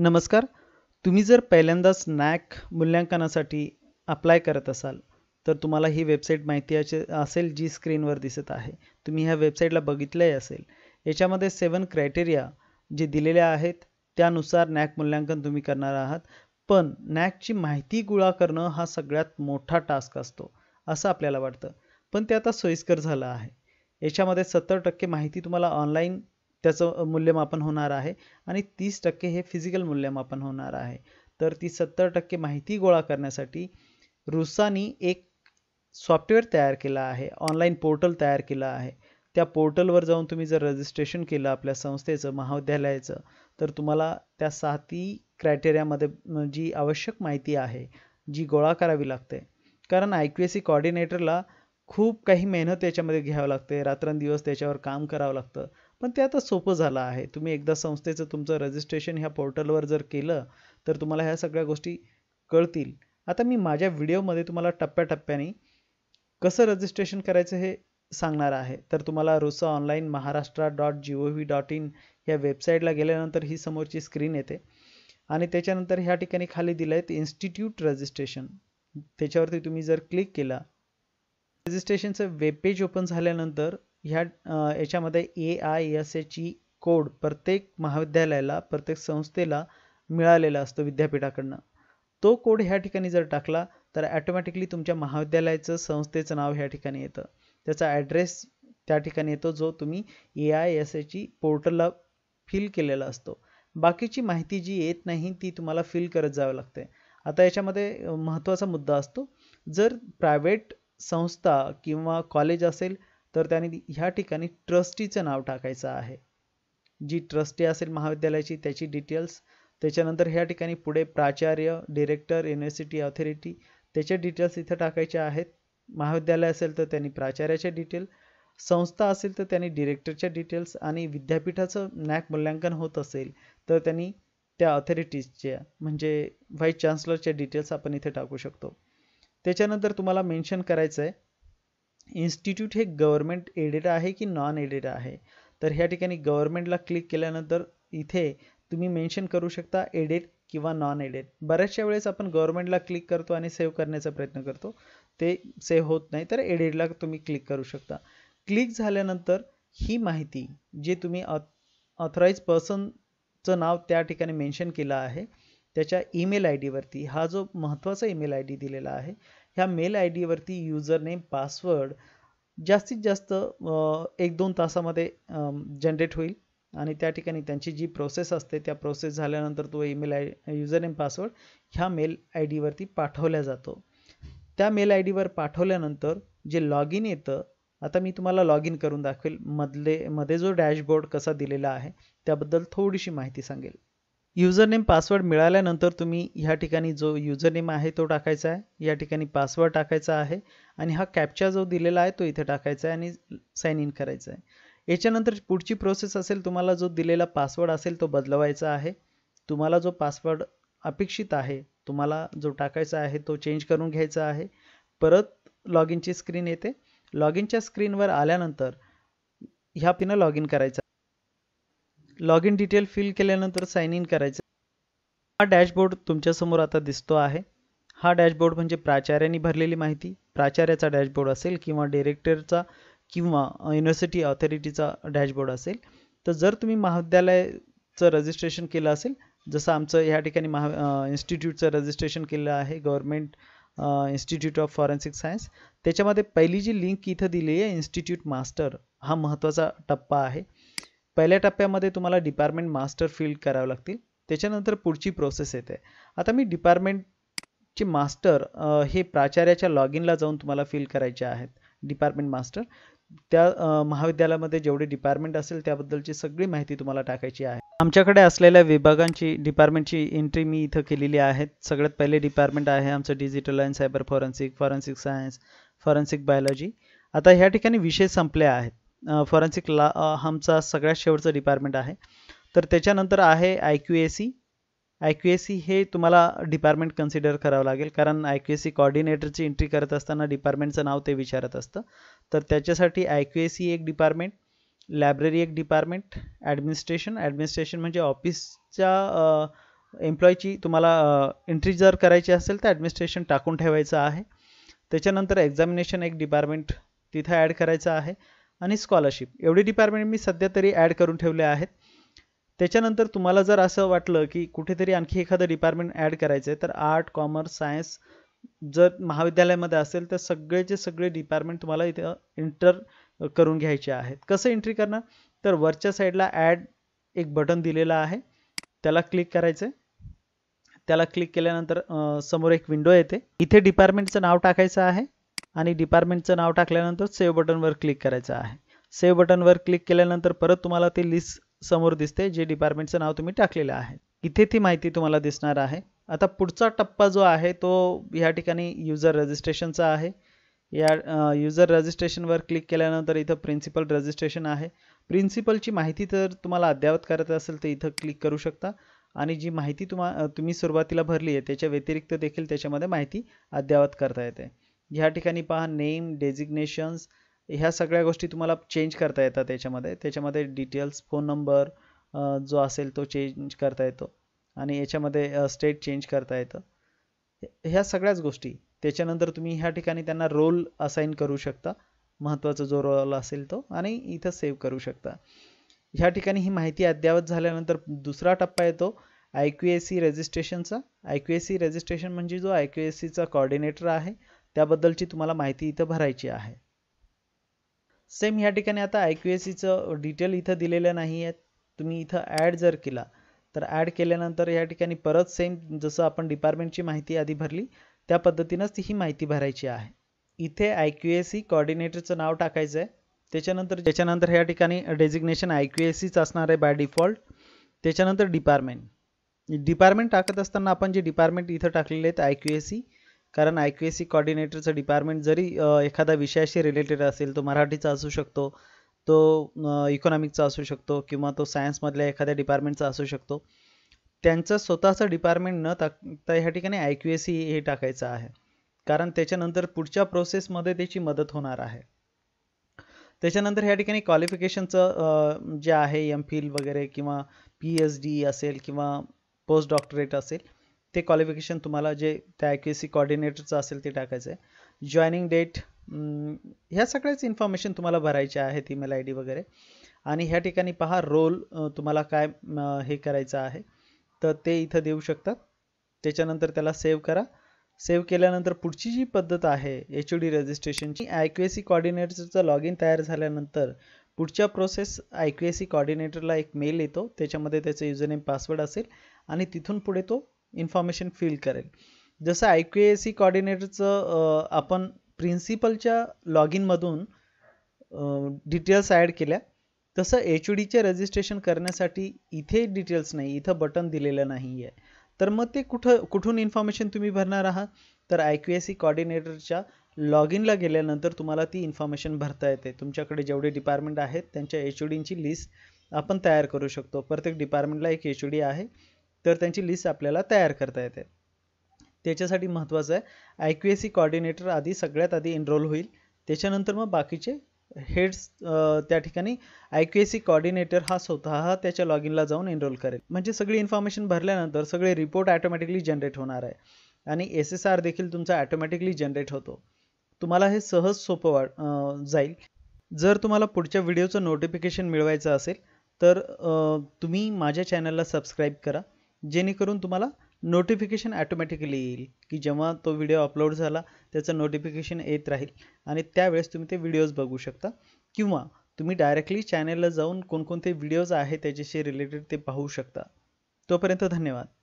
नमस्कार तुम्ही जर पहिल्यांदाच नॅक मूल्यांकनासाठी अप्लाय करत असाल तर तुम्हाला ही वेबसाईट माहिती असेल जी स्क्रीनवर दिसत आहे तुम्ही ह्या वेबसाईटला बघितलंही असेल याच्यामध्ये सेवन क्रायटेरिया जे दिलेल्या आहेत त्यानुसार नॅक मूल्यांकन तुम्ही करणार आहात पण नॅकची माहिती गोळा करणं हा सगळ्यात मोठा टास्क असतो असं आपल्याला वाटतं पण ते आता सोयीस्कर झालं आहे याच्यामध्ये सत्तर टक्के माहिती तुम्हाला ऑनलाईन त्याचं मूल्यमापन होणार आहे आणि तीस टक्के हे फिजिकल मूल्यमापन होणार आहे तर ती सत्तर टक्के माहिती गोळा करण्यासाठी रुसानी एक सॉफ्टवेअर तयार केला आहे ऑनलाईन पोर्टल तयार केलं आहे त्या पोर्टलवर जाऊन तुम्ही जर रजिस्ट्रेशन केलं आपल्या संस्थेचं महाविद्यालयाचं तर तुम्हाला त्या साती क्रायटेरियामध्ये जी आवश्यक माहिती आहे जी गोळा करावी लागते कारण आय क्यू एस सी कॉर्डिनेटरला खूप काही मेहनत त्याच्यामध्ये घ्यावं लागते रात्रंदिवस त्याच्यावर काम करावं लागतं पण ते आता सोपं झालं आहे तुम्ही एकदा संस्थेचं तुमचं रजिस्ट्रेशन ह्या पोर्टलवर जर केलं तर तुम्हाला ह्या सगळ्या गोष्टी कळतील आता मी माझ्या व्हिडिओमध्ये तुम्हाला टप्प्याटप्प्याने कसं रजिस्ट्रेशन करायचं हे सांगणार आहे तर तुम्हाला RUSA online Maharashtra dot G O V dot in या वेबसाईटला गेल्यानंतर ही समोरची स्क्रीन येते आणि त्याच्यानंतर ह्या ठिकाणी खाली दिलं आहे इन्स्टिट्यूट रजिस्ट्रेशन त्याच्यावरती तुम्ही जर क्लिक केला रजिस्ट्रेशनचं वेबपेज ओपन झाल्यानंतर ह्या याच्यामध्ये ए आय एस एची कोड प्रत्येक महाविद्यालयाला प्रत्येक संस्थेला मिळालेला असतो विद्यापीठाकडनं तो कोड ह्या ठिकाणी जर टाकला तर ॲटोमॅटिकली तुमच्या महाविद्यालयाचं संस्थेचं नाव ह्या ठिकाणी येतं त्याचा ॲड्रेस त्या ठिकाणी येतो जो तुम्ही ए आय एस एची पोर्टलला फिल केलेला असतो बाकीची माहिती जी येत नाही ती तुम्हाला फिल करत जावं लागते आता याच्यामध्ये महत्त्वाचा मुद्दा असतो जर प्रायव्हेट संस्था किंवा कॉलेज असेल तर त्यांनी ह्या ठिकाणी ट्रस्टीचं नाव टाकायचं आहे जी ट्रस्टी असेल महाविद्यालयाची त्याची डिटेल्स त्याच्यानंतर ह्या ठिकाणी पुढे प्राचार्य डिरेक्टर युनिव्हर्सिटी ऑथॉरिटी त्याचे डिटेल्स इथं टाकायचे आहेत महाविद्यालय असेल तर त्यांनी प्राचार्याचे डिटेल संस्था असेल तर त्यांनी डिरेक्टरच्या डिटेल्स आणि विद्यापीठाचं नॅक मूल्यांकन होत असेल तर त्यांनी त्या ऑथॉरिटीजच्या म्हणजे व्हाईस चान्सलरच्या डिटेल्स आपण इथे टाकू शकतो त्याच्यानंतर तुम्हाला मेन्शन करायचं आहे इन्स्टिट्यूट हे गव्हर्मेंट एडेड आहे की नॉन एडेड आहे तर ह्या ठिकाणी गव्हर्मेंटला क्लिक केल्यानंतर इथे तुम्ही मेन्शन करू शकता एडेड किंवा नॉन एडेड बऱ्याचशा वेळेस आपण गव्हर्मेंटला क्लिक करतो आणि सेव्ह करण्याचा प्रयत्न करतो ते सेव्ह होत नाही तर एडेडला तुम्ही क्लिक करू शकता क्लिक झाल्यानंतर ही माहिती जे तुम्ही ऑथराईज पर्सनचं नाव त्या ठिकाणी मेन्शन केलं आहे त्याच्या ईमेल आय डीवरती हा जो महत्त्वाचा ईमेल आय डी दिलेला आहे ह्या मेल आय डीवरती युजर नेम पासवर्ड जास्तीत जास्त एक दोन तासामध्ये जनरेट होईल आणि त्या ठिकाणी त्यांची जी प्रोसेस असते त्या प्रोसेस झाल्यानंतर तो email I user name password ह्या मेल आय डीवरती पाठवल्या जातो त्या मेल आय डीवर पाठवल्यानंतर जे लॉग इन येतं आता मी तुम्हाला लॉग इन करून दाखवेल मधले मध्ये जो डॅशबोर्ड कसा दिलेला आहे त्याबद्दल थोडीशी माहिती सांगेल युजरनेम पासवर्ड मिळाल्यानंतर तुम्ही ह्या ठिकाणी जो युजरनेम आहे तो टाकायचा आहे या ठिकाणी पासवर्ड टाकायचा आहे आणि हा कॅप्चा जो दिलेला आहे तो इथे टाकायचा आहे आणि साईन इन करायचा आहे याच्यानंतर पुढची प्रोसेस असेल तुम्हाला जो दिलेला पासवर्ड असेल तो बदलवायचा आहे तुम्हाला जो पासवर्ड अपेक्षित आहे तुम्हाला जो टाकायचा आहे तो चेंज करून घ्यायचा आहे परत लॉग इनची स्क्रीन येते लॉग इनच्या स्क्रीनवर आल्यानंतर ह्या पिनं लॉग इन करायचं लॉग इन डिटेल फिल केल्यानंतर साइन इन करायचं हा डॅशबोर्ड तुमच्यासमोर आता दिसतो आहे हा डॅशबोर्ड म्हणजे प्राचार्याने भरलेली माहिती प्राचार्याचा डॅशबोर्ड असेल किंवा डिरेक्टरचा किंवा युनिव्हर्सिटी ऑथॉरिटीचा डॅशबोर्ड असेल तर जर तुम्ही महाविद्यालयचं रजिस्ट्रेशन केलं असेल जसं आमचं या ठिकाणी महा इन्स्टिट्यूटचं रजिस्ट्रेशन केलं आहे government institute of forensic science त्याच्यामध्ये पहिली जी लिंक इथं दिली आहे इन्स्टिट्यूट मास्टर हा महत्त्वाचा टप्पा आहे पहिल्या टप्प्यामध्ये तुम्हाला डिपार्टमेंट मास्टर फिल करावं लागतील त्याच्यानंतर पुढची प्रोसेस येते आता मी डिपार्टमेंटचे मास्टर हे प्राचार्याच्या लॉग इनला जाऊन तुम्हाला फील करायचे आहेत डिपार्टमेंट मास्टर त्या महाविद्यालयामध्ये जेवढे डिपार्टमेंट असेल त्याबद्दलची सगळी माहिती तुम्हाला टाकायची आहे आमच्याकडे असलेल्या विभागांची डिपार्टमेंटची एंट्री मी इथं केलेली आहे सगळ्यात पहिले डिपार्टमेंट आहे आमचं digital and cyber forensic forensic science forensic biology आता ह्या ठिकाणी विषय संपले आहेत फॉरेन्सिक ला आमचा सगळ्यात शेवटचं डिपार्टमेंट आहे तर त्याच्यानंतर आहे I Q A C I Q A C हे तुम्हाला डिपार्टमेंट कन्सिडर करावं लागेल कारण आय क्यू एस सी कॉर्डिनेटरची एंट्री करत असताना डिपार्टमेंटचं नाव ते विचारत असतं तर त्याच्यासाठी आय क्यू ए सी एक डिपार्टमेंट लायब्ररी एक डिपार्टमेंट ॲडमिनिस्ट्रेशन ॲडमिनिस्ट्रेशन म्हणजे ऑफिसच्या एम्प्लॉयची तुम्हाला एंट्री जर करायची असेल तर ॲडमिनिस्ट्रेशन टाकून ठेवायचं आहे त्याच्यानंतर एक्झामिनेशन एक डिपार्टमेंट तिथं ॲड करायचं आहे आणि स्कॉलरशिप एवढे डिपार्टमेंट मी सध्या तरी ॲड करून ठेवले आहेत त्याच्यानंतर तुम्हाला जर असं वाटलं की कुठेतरी आणखी एखादं डिपार्टमेंट ॲड करायचं आहे तर आर्ट कॉमर्स सायन्स जर महाविद्यालयामध्ये असेल तर सगळेचे सगळे डिपार्टमेंट तुम्हाला इथं एंटर करून घ्यायचे आहेत कसं एंट्री करणार तर वरच्या साईडला ॲड एक बटन दिलेलं आहे त्याला क्लिक करायचं आहे त्याला क्लिक केल्यानंतर समोर एक विंडो येते इथे डिपार्टमेंटचं नाव टाकायचं आहे आणि डिपार्टमेंटचं नाव टाकल्यानंतर सेव्ह बटनवर क्लिक करायचं आहे सेव्ह बटनवर क्लिक केल्यानंतर परत तुम्हाला ते लिस्ट समोर दिसते जे डिपार्टमेंटचं नाव तुम्ही टाकलेलं आहे इथे ती माहिती तुम्हाला दिसणार आहे आता पुढचा टप्पा जो आहे तो या ठिकाणी युजर रजिस्ट्रेशनचा आहे या युजर रजिस्ट्रेशनवर क्लिक केल्यानंतर इथं प्रिन्सिपल रजिस्ट्रेशन आहे प्रिन्सिपलची माहिती तर तुम्हाला अद्ययावत करायचं असेल तर इथं क्लिक करू शकता आणि जी माहिती तुम्हा तुम्ही सुरुवातीला भरली आहे त्याच्या व्यतिरिक्त देखील त्याच्यामध्ये माहिती अद्ययावत करता येते ह्या ठिकाणी पहा नेम डेजिग्नेशन्स ह्या सगळ्या गोष्टी तुम्हाला चेंज करता येतात त्याच्यामध्ये त्याच्यामध्ये डिटेल्स फोन नंबर जो असेल तो चेंज करता येतो आणि याच्यामध्ये स्टेट चेंज करता येतं ह्या सगळ्याच गोष्टी त्याच्यानंतर तुम्ही ह्या ठिकाणी त्यांना रोल असाईन करू शकता महत्त्वाचा जो रोल असेल तो आणि इथं सेव्ह करू शकता ह्या ठिकाणी ही माहिती अद्यावत झाल्यानंतर दुसरा टप्पा येतो आय क्यू एस सी रजिस्ट्रेशनचा I Q S C registration म्हणजे जो आय क्यू एस सीचा कॉर्डिनेटर आहे त्याबद्दलची तुम्हाला माहिती इथं भरायची आहे सेम या ठिकाणी आता आय क्यू एस सीचं डिटेल इथं दिलेलं नाही आहेत तुम्ही इथं ऍड जर केला तर ऍड केल्यानंतर या ठिकाणी परत सेम जसं आपण डिपार्टमेंटची माहिती आधी भरली त्या पद्धतीनंच ही माहिती भरायची आहे इथे आय क्यू एस सी कॉर्डिनेटरचं नाव टाकायचं आहे त्याच्यानंतर त्याच्यानंतर ह्या ठिकाणी डेजिग्नेशन आय क्यू एस सीच असणार आहे बाय डिफॉल्ट त्याच्यानंतर डिपार्टमेंट डिपार्टमेंट टाकत असताना आपण जे डिपार्टमेंट इथं टाकलेले आहेत आय क्यू एस सी कारण आय क्यू एस सी कॉर्डिनेटरचं डिपार्टमेंट जरी एखादा विषयाशी रिलेटेड असेल तो मराठीचा असू शकतो तो इकॉनॉमिकचा असू शकतो किंवा तो सायन्समधल्या एखाद्या डिपार्टमेंटचा असू शकतो त्यांचं स्वतःचं डिपार्टमेंट न टाकता ह्या ठिकाणी आय क्यू एस सी हे टाकायचं आहे कारण त्याच्यानंतर पुढच्या प्रोसेसमध्ये त्याची मदत होणार आहे त्याच्यानंतर ह्या ठिकाणी क्वालिफिकेशनचं जे आहे एम वगैरे किंवा पी एच डी असेल किंवा पोस्ट डॉक्टरेट असेल ते क्वालिफिकेशन तुम्हाला जे त्या सी कॉर्डिनेटरचं असेल ते टाकायचं आहे जॉईनिंग डेट ह्या सगळ्याच इन्फॉर्मेशन तुम्हाला भरायच्या आहेत ईमेल आय डी वगैरे आणि ह्या ठिकाणी पहा रोल तुम्हाला काय हे करायचं आहे तर ते इथं देऊ शकतात त्याच्यानंतर त्याला सेव्ह करा सेव्ह केल्यानंतर पुढची जी पद्धत आहे एच ओ डी रजिस्ट्रेशनची आय क्यू एस सी कॉर्डिनेटरचं लॉग इन तयार झाल्यानंतर पुढच्या process I Q S C कॉर्डिनेटरला एक मेल येतो त्याच्यामध्ये त्याचं नेम पासवर्ड असेल आणि तिथून पुढे तो इन्फॉर्मेशन फील करेल जसं आय क्यू एस सी कॉर्डिनेटरचं आपण प्रिन्सिपलच्या लॉग इनमधून डिटेल्स ॲड केल्या तसं एच डीचे रजिस्ट्रेशन करण्यासाठी इथे डिटेल्स नाही इथं बटन दिलेलं नाही आहे तर मग ते कुठं कुठून इन्फॉर्मेशन तुम्ही भरणार आहात तर आय क्यू एस सी कॉर्डिनेटरच्या लॉग इनला गेल्यानंतर तुम्हाला ती इन्फॉर्मेशन भरता येते तुमच्याकडे जेवढे डिपार्टमेंट आहेत त्यांच्या एच ओ डींची लिस्ट आपण तयार करू शकतो प्रत्येक डिपार्टमेंटला एक एच ओ डी आहे तर त्यांची लिस्ट आपल्याला तयार करता येते त्याच्यासाठी महत्त्वाचं आहे I Q S C coordinator आधी सगळ्यात आधी एनरोल होईल त्याच्यानंतर मग बाकीचे हेड्स त्या ठिकाणी I Q S C coordinator हा स्वतः त्याच्या लॉग इनला जाऊन एनरोल करेल म्हणजे सगळी इन्फॉर्मेशन भरल्यानंतर सगळे रिपोर्ट ॲटोमॅटिकली जनरेट होणार आहे आणि एस एस आर देखील तुमचा ॲटोमॅटिकली जनरेट होतो तुम्हाला हे सहज सोपं वाट जाईल जर तुम्हाला पुढच्या व्हिडिओचं नोटिफिकेशन मिळवायचं असेल तर तुम्ही माझ्या चॅनलला सबस्क्राईब करा जेणेकरून तुम्हाला नोटिफिकेशन ॲटोमॅटिकली येईल की जेव्हा तो व्हिडिओ अपलोड झाला त्याचं नोटिफिकेशन येत राहील आणि त्यावेळेस तुम्ही ते व्हिडिओज बघू शकता किंवा तुम्ही डायरेक्टली चॅनेलला जाऊन कोणकोणते व्हिडिओज आहे त्याच्याशी रिलेटेड ते पाहू शकता तोपर्यंत धन्यवाद